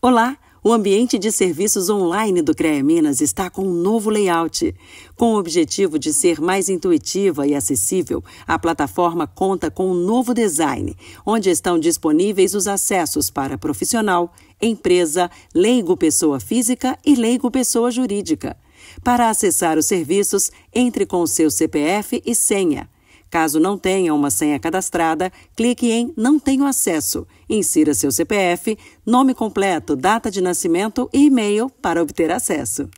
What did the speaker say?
Olá! O ambiente de serviços online do CREA Minas está com um novo layout. Com o objetivo de ser mais intuitiva e acessível, a plataforma conta com um novo design, onde estão disponíveis os acessos para profissional, empresa, leigo pessoa física e leigo pessoa jurídica. Para acessar os serviços, entre com o seu CPF e senha. Caso não tenha uma senha cadastrada, clique em Não tenho acesso. Insira seu CPF, nome completo, data de nascimento e e-mail para obter acesso.